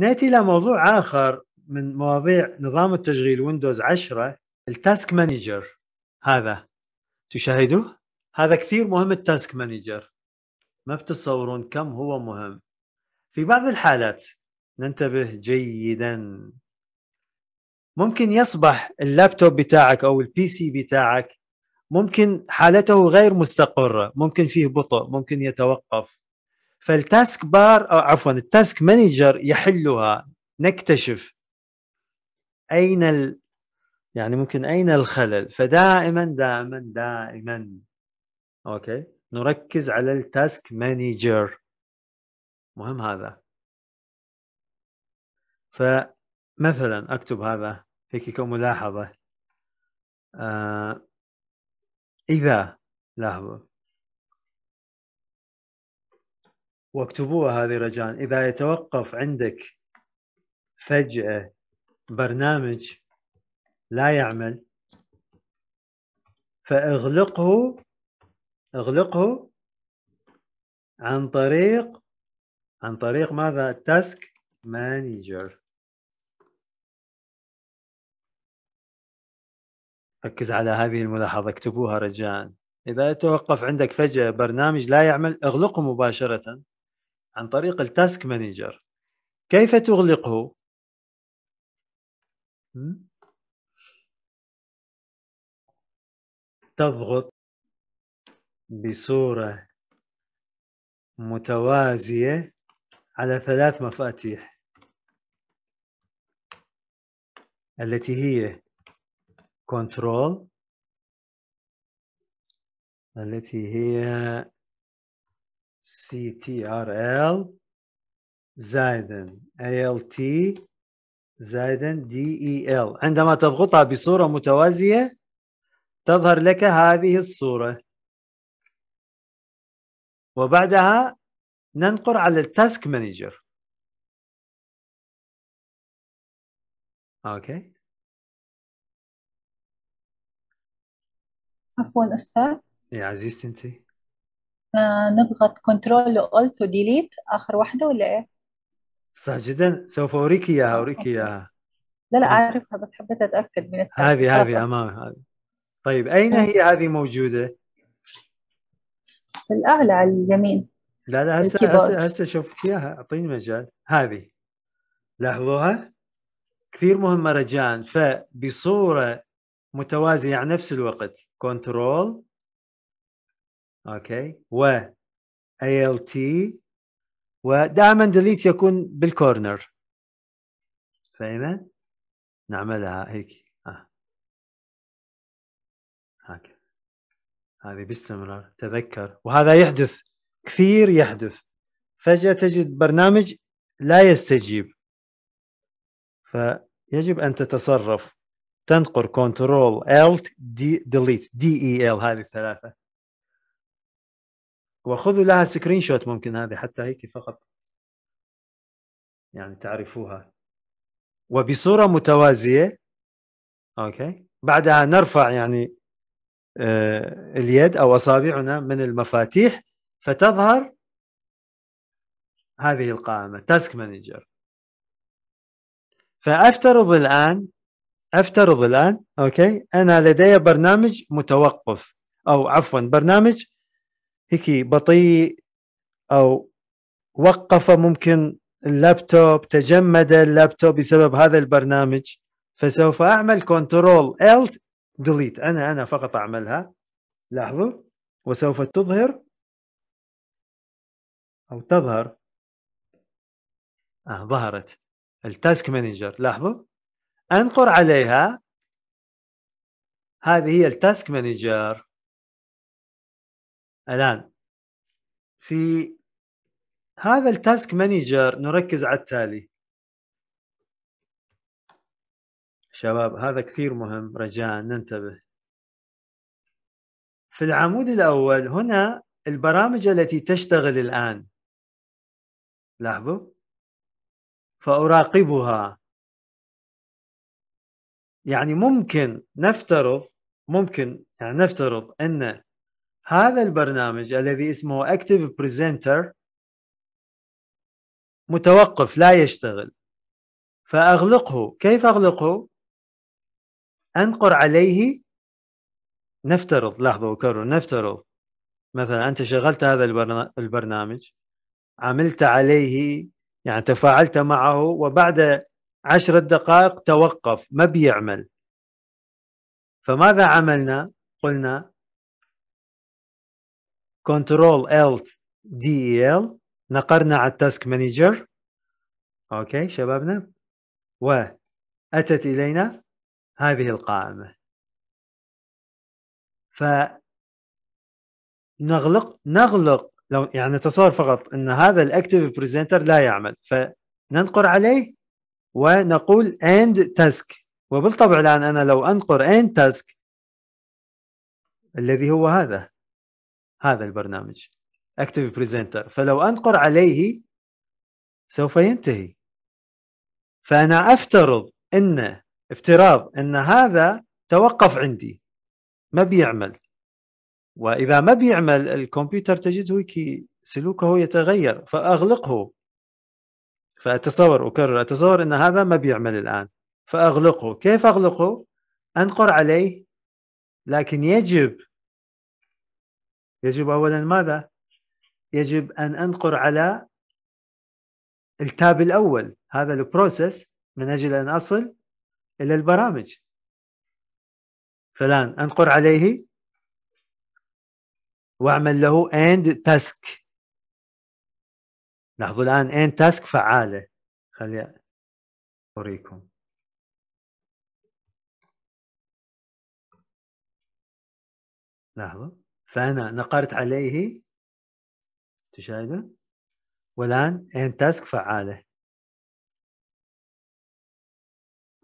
ناتي الى موضوع اخر من مواضيع نظام التشغيل ويندوز 10 التاسك مانجر هذا تشاهدوه هذا كثير مهم التاسك مانجر ما بتتصورون كم هو مهم في بعض الحالات ننتبه جيدا ممكن يصبح اللابتوب بتاعك او البي سي بتاعك ممكن حالته غير مستقره ممكن فيه بطء ممكن يتوقف فالتاسك بار أو عفوا التاسك مانجر يحلها نكتشف اين ال يعني ممكن اين الخلل فدائما دائما دائما اوكي نركز على التاسك مانجر مهم هذا فمثلا اكتب هذا هيك كملاحظه آه اذا لاحظوا واكتبوها هذه رجاء اذا يتوقف عندك فجاه برنامج لا يعمل فاغلقه اغلقه عن طريق عن طريق ماذا التاسك مانجر ركز على هذه الملاحظة اكتبوها رجاء إذا توقف عندك فجأة برنامج لا يعمل اغلقه مباشرة عن طريق التاسك مانجر كيف تغلقه؟ تضغط بصورة متوازية على ثلاث مفاتيح التي هي كنترول التي هي سي تي ار ال زائدا ال تي زائدا دي اي ال عندما تضغطها بصورة متوازية تظهر لك هذه الصورة وبعدها ننقر على التاسك مانجر اوكي عفوا استاذ يا عزيزتي انت نضغط كنترول والت وديليت اخر واحده ولا ايه؟ صح جدا سوف اوريك اياها اوريك اياها لا لا اعرفها بس حبيت اتاكد من التاريخ. هذه هذه امامي هذه طيب اين إيه. هي هذه موجوده؟ في الاعلى على اليمين لا لا هسه هسه هسه شفت اياها اعطيني مجال هذه لاحظوها كثير مهمه رجاء فبصوره متوازيه على نفس الوقت كنترول اوكي و ALT ودائما ديليت يكون بالكورنر فاهمة؟ نعملها هيك آه. هكذا هذه باستمرار تذكر وهذا يحدث كثير يحدث فجأة تجد برنامج لا يستجيب فيجب أن تتصرف تنقر كنترول Alt دي ديليت دي اي ال هذه الثلاثة وخذوا لها سكرين شوت ممكن هذه حتى هيك فقط يعني تعرفوها وبصورة متوازية أوكي بعدها نرفع يعني آه، اليد أو أصابعنا من المفاتيح فتظهر هذه القائمة تاسك مانجر فأفترض الآن أفترض الآن أوكي أنا لدي برنامج متوقف أو عفوا برنامج هيك بطيء او وقف ممكن اللابتوب تجمد اللابتوب بسبب هذا البرنامج فسوف اعمل كنترول الت ديليت انا انا فقط اعملها لاحظوا وسوف تظهر او تظهر آه ظهرت التاسك مانجر لاحظوا انقر عليها هذه هي التاسك مانجر الان في هذا التاسك مانجر نركز على التالي شباب هذا كثير مهم رجاء ننتبه في العمود الأول هنا البرامج التي تشتغل الآن لاحظوا فأراقبها يعني ممكن نفترض ممكن يعني نفترض أن هذا البرنامج الذي اسمه Active بريزنتر متوقف لا يشتغل فاغلقه كيف اغلقه انقر عليه نفترض لحظه اكرر نفترض مثلا انت شغلت هذا البرنامج عملت عليه يعني تفاعلت معه وبعد عشرة دقائق توقف ما بيعمل فماذا عملنا قلنا كنترول الت دي ال نقرنا على التاسك مانجر اوكي شبابنا واتت الينا هذه القائمه ف نغلق نغلق لو يعني نتصور فقط ان هذا الاكتيف بريزنتر لا يعمل فننقر عليه ونقول end task وبالطبع الان انا لو انقر end task الذي هو هذا هذا البرنامج اكتف بريزنتر فلو انقر عليه سوف ينتهي فانا افترض ان افتراض ان هذا توقف عندي ما بيعمل واذا ما بيعمل الكمبيوتر تجده كي سلوكه يتغير فاغلقه فاتصور اكرر اتصور ان هذا ما بيعمل الان فاغلقه كيف اغلقه انقر عليه لكن يجب يجب أولا ماذا؟ يجب أن أنقر على التاب الأول هذا البروسيس من أجل أن أصل إلى البرامج فالآن أنقر عليه وأعمل له end task لاحظوا الآن end task فعالة خلي أوريكم لاحظوا فأنا نقرت عليه تشاهده والآن ان تاسك فعالة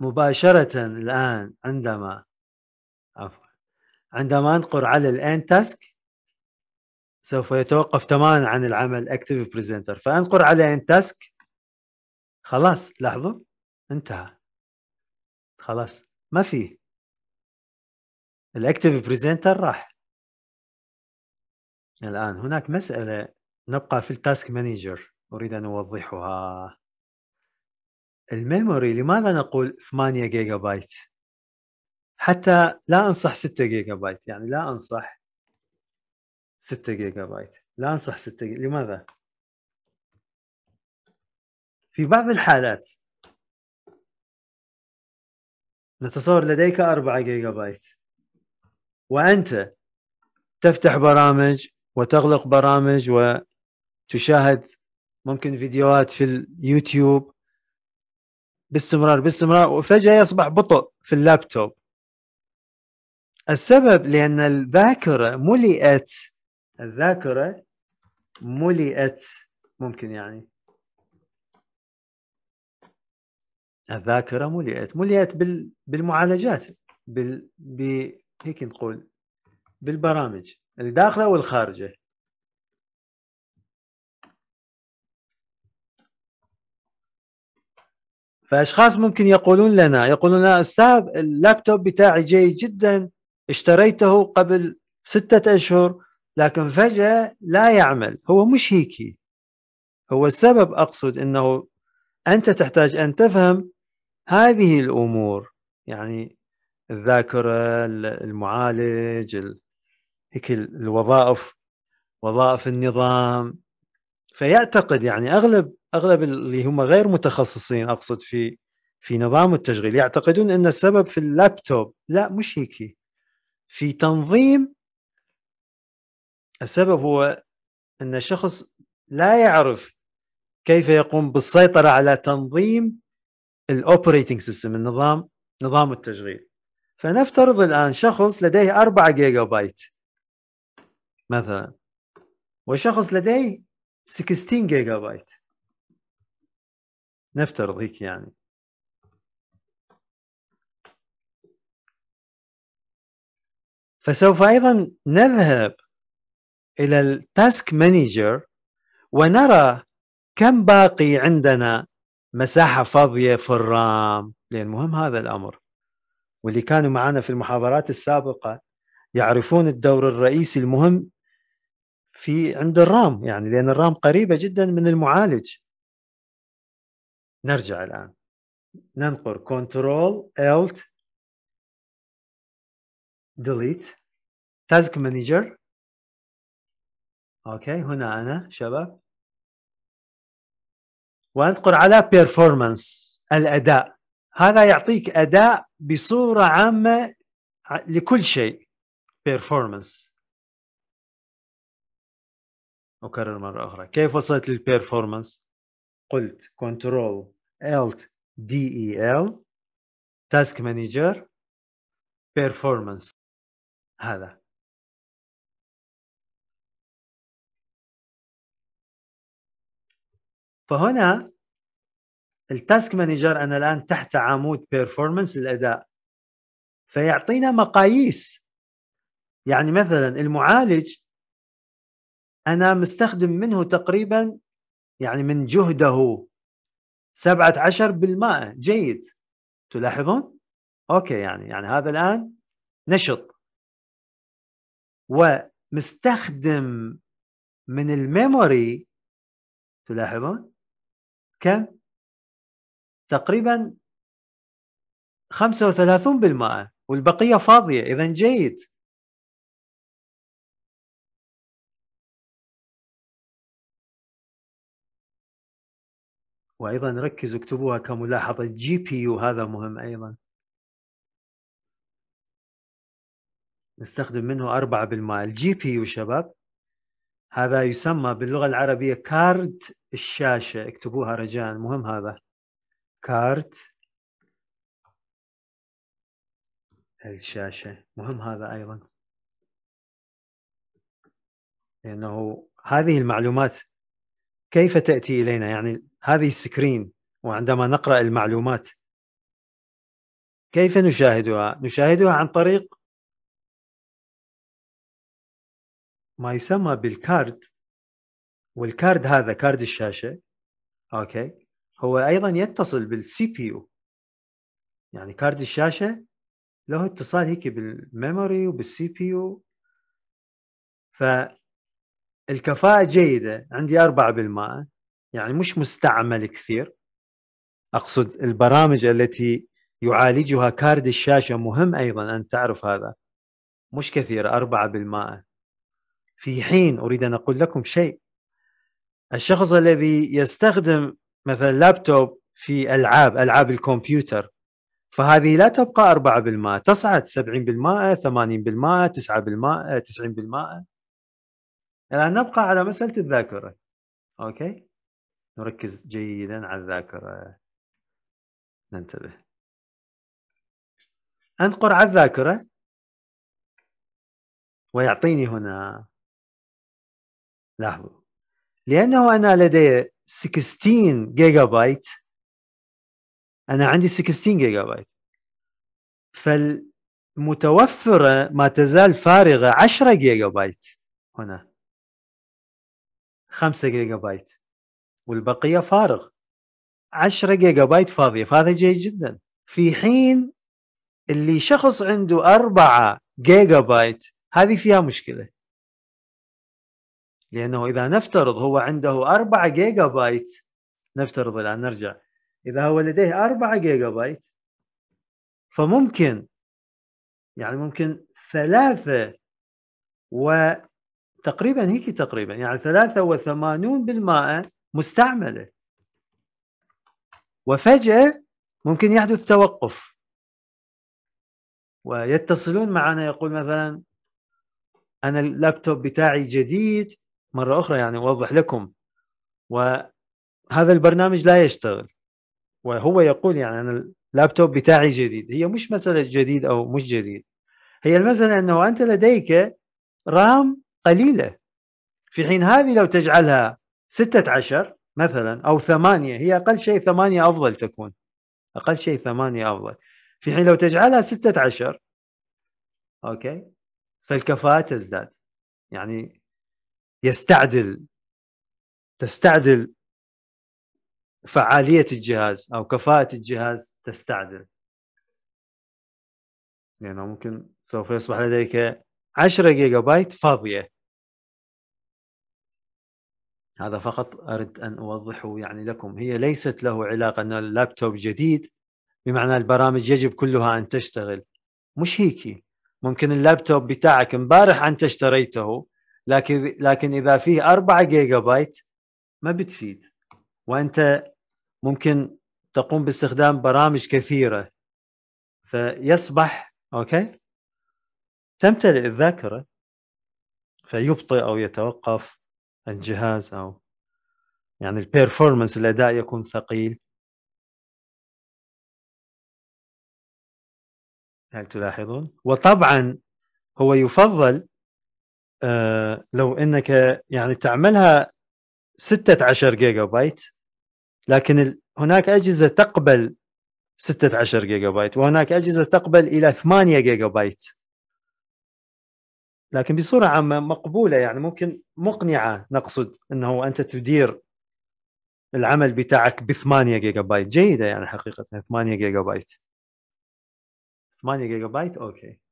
مباشرة الآن عندما عفوا عندما أنقر على الان تاسك سوف يتوقف تماما عن العمل اكتيف بريزنتر فانقر على ان تاسك خلاص لاحظوا انتهى خلاص ما في الاكتيف بريزنتر راح الآن هناك مسألة نبقى في التاسك مانجر أريد أن أوضحها الميموري لماذا نقول 8 جيجا بايت حتى لا أنصح 6 جيجا بايت يعني لا أنصح 6 جيجا بايت لا أنصح 6 جيجا لماذا؟ في بعض الحالات نتصور لديك 4 جيجا بايت وأنت تفتح برامج وتغلق برامج وتشاهد ممكن فيديوهات في اليوتيوب باستمرار باستمرار وفجأة يصبح بطء في اللابتوب السبب لأن الذاكرة ملئت الذاكرة ملئت ممكن يعني الذاكرة ملئت ملئت بال... بالمعالجات بال... ب... هيك نقول بالبرامج الداخله والخارجه فاشخاص ممكن يقولون لنا يقولون لنا استاذ اللابتوب بتاعي جيد جدا اشتريته قبل ستة اشهر لكن فجاه لا يعمل هو مش هيك هو السبب اقصد انه انت تحتاج ان تفهم هذه الامور يعني الذاكره المعالج هيك الوظائف وظائف النظام فيعتقد يعني اغلب اغلب اللي هم غير متخصصين اقصد في في نظام التشغيل يعتقدون ان السبب في اللابتوب لا مش هيك في تنظيم السبب هو ان الشخص لا يعرف كيف يقوم بالسيطره على تنظيم الاوبريتنج سيستم النظام نظام التشغيل فنفترض الان شخص لديه 4 جيجا بايت مثلا والشخص لديه 16 جيجا بايت نفترض هيك يعني فسوف ايضا نذهب الى التاسك مانجر ونرى كم باقي عندنا مساحه فاضيه في الرام لان مهم هذا الامر واللي كانوا معنا في المحاضرات السابقه يعرفون الدور الرئيسي المهم في عند الرام يعني لان الرام قريبه جدا من المعالج نرجع الان ننقر كنترول الت ديليت تاسك مانجر اوكي هنا انا شباب وانقر على بيرفورمانس الاداء هذا يعطيك اداء بصوره عامه لكل شيء بيرفورمانس أكرر مرة أخرى كيف وصلت للبيرفورمانس قلت كنترول Alt DEL تاسك مانجر بيرفورمانس هذا فهنا التاسك مانجر انا الان تحت عمود بيرفورمانس الاداء فيعطينا مقاييس يعني مثلا المعالج أنا مستخدم منه تقريبا يعني من جهده 17% جيد تلاحظون؟ أوكي يعني يعني هذا الآن نشط ومستخدم من الميموري تلاحظون كم؟ تقريبا 35% والبقية فاضية إذا جيد وايضا ركزوا اكتبوها كملاحظه جي بي يو هذا مهم ايضا نستخدم منه أربعة الجي بي يو شباب هذا يسمى باللغة العربية كارد الشاشة اكتبوها رجاء مهم هذا كارد الشاشة مهم هذا أيضا لأنه هذه المعلومات كيف تأتي إلينا يعني هذه السكرين وعندما نقرأ المعلومات كيف نشاهدها؟ نشاهدها عن طريق ما يسمى بالكارد والكارد هذا كارد الشاشة أوكي هو أيضا يتصل بالسي بي يو يعني كارد الشاشة له اتصال هيك بالميموري وبالسي بي يو فالكفاءة جيدة عندي 4% يعني مش مستعمل كثير اقصد البرامج التي يعالجها كارد الشاشه مهم ايضا ان تعرف هذا مش كثير أربعة في حين أريد أن أقول لكم شيء الشخص الذي يستخدم مثلا لابتوب في ألعاب ألعاب الكمبيوتر فهذه لا تبقى أربعة تصعد سبعين 80% ثمانين 90% تسعة تسعين الآن نبقى على مسألة الذاكرة أوكي نركز جيدا على الذاكرة ننتبه أنقر على الذاكرة ويعطيني هنا لاحظوا لأنه أنا لدي 16 جيجا بايت أنا عندي 16 جيجا بايت فالمتوفرة ما تزال فارغة 10 جيجا بايت هنا 5 جيجا بايت والبقيه فارغ 10 جيجا بايت فاضيه فهذا جيد جدا في حين اللي شخص عنده 4 جيجا بايت هذه فيها مشكله لانه اذا نفترض هو عنده 4 جيجا بايت نفترض الان نرجع اذا هو لديه 4 جيجا بايت فممكن يعني ممكن ثلاثة وتقريبا هيك تقريبا يعني ثلاثة وثمانون بالمائة مستعمله وفجاه ممكن يحدث توقف ويتصلون معنا يقول مثلا انا اللابتوب بتاعي جديد مره اخرى يعني اوضح لكم وهذا البرنامج لا يشتغل وهو يقول يعني انا اللابتوب بتاعي جديد هي مش مساله جديد او مش جديد هي المساله انه انت لديك رام قليله في حين هذه لو تجعلها ستة عشر مثلا أو ثمانية هي أقل شيء ثمانية أفضل تكون أقل شيء ثمانية أفضل في حين لو تجعلها ستة عشر أوكي فالكفاءة تزداد يعني يستعدل تستعدل فعالية الجهاز أو كفاءة الجهاز تستعدل لأنه يعني ممكن سوف يصبح لديك 10 جيجا بايت فاضية هذا فقط أرد أن أوضحه يعني لكم هي ليست له علاقة أن اللابتوب جديد بمعنى البرامج يجب كلها أن تشتغل مش هيك ممكن اللابتوب بتاعك امبارح أنت اشتريته لكن لكن إذا فيه 4 جيجا بايت ما بتفيد وأنت ممكن تقوم باستخدام برامج كثيرة فيصبح أوكي تمتلئ الذاكرة فيبطئ أو يتوقف الجهاز او يعني البيرفورمانس الاداء يكون ثقيل هل تلاحظون وطبعا هو يفضل آه لو انك يعني تعملها 16 جيجا بايت لكن هناك اجهزه تقبل 16 جيجا بايت وهناك اجهزه تقبل الى 8 جيجا بايت لكن بصوره عامه مقبوله يعني ممكن مقنعه نقصد انه انت تدير العمل بتاعك ب 8 جيجا بايت جيده يعني حقيقه 8 جيجا بايت 8 جيجا بايت اوكي